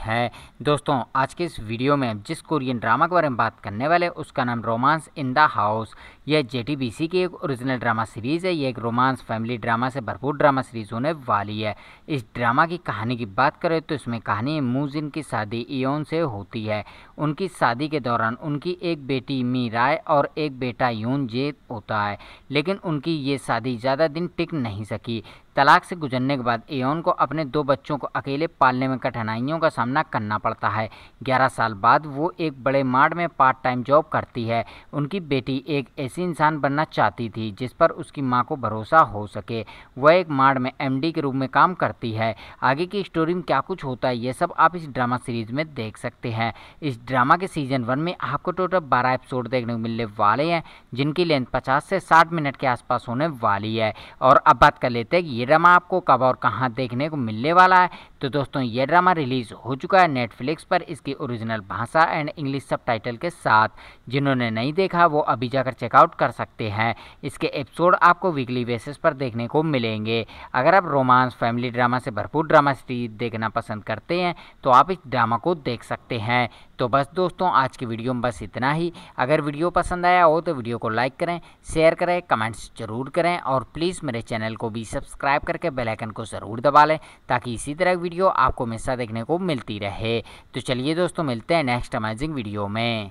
है हैं दोस्तों आज के इस वीडियो में जिस कोरियन ड्रामा के बारे में बात करने वाले उसका नाम रोमांस इन द हाउस यह जे की एक ओरिजिनल ड्रामा सीरीज़ है यह एक रोमांस फैमिली ड्रामा से भरपूर ड्रामा सीरीज होने वाली है इस ड्रामा की कहानी की बात करें तो इसमें कहानी मूजिन की शादी ईन से होती है उनकी शादी के दौरान उनकी एक बेटी मी राय और एक बेटा यून जे होता है लेकिन उनकी ये शादी ज़्यादा दिन टिक नहीं सकी तलाक से गुजरने के बाद एन को अपने दो बच्चों को अकेले पालने में कठिनाइयों का सामना करना पड़ता है ग्यारह साल बाद वो एक बड़े मार्ड में पार्ट टाइम जॉब करती है उनकी बेटी एक ऐसी इंसान बनना चाहती थी जिस पर उसकी माँ को भरोसा हो सके वह एक मार्ड में एम के रूप में काम करती है आगे की स्टोरी में क्या कुछ होता है ये सब आप इस ड्रामा सीरीज में देख सकते हैं इस ड्रामा के सीजन वन में आपको टोटल बारह एपिसोड देखने को मिलने वाले हैं जिनकी लेंथ पचास से साठ मिनट के आसपास होने वाली है और अब बात कर लेते हैं कि ये ड्रामा आपको कब और कहाँ देखने को मिलने वाला है तो दोस्तों ये ड्रामा रिलीज़ हो चुका है नेटफ्लिक्स पर इसकी ओरिजिनल भाषा एंड इंग्लिश सब के साथ जिन्होंने नहीं देखा वो अभी जाकर चेकआउट कर सकते हैं इसके एपिसोड आपको वीकली बेसिस पर देखने को मिलेंगे अगर आप रोमांस फैमिली ड्रामा से भरपूर ड्रामा सीरीज देखना पसंद करते हैं तो आप इस ड्रामा को देख सकते हैं तो बस दोस्तों आज की वीडियो में बस इतना ही अगर वीडियो पसंद आया हो तो वीडियो को लाइक करें शेयर करें कमेंट्स ज़रूर करें और प्लीज़ मेरे चैनल को भी सब्सक्राइब करके बेलाइकन को ज़रूर दबा लें ताकि इसी तरह वीडियो वीडियो आपको हमेशा देखने को मिलती रहे तो चलिए दोस्तों मिलते हैं नेक्स्ट अमेजिंग वीडियो में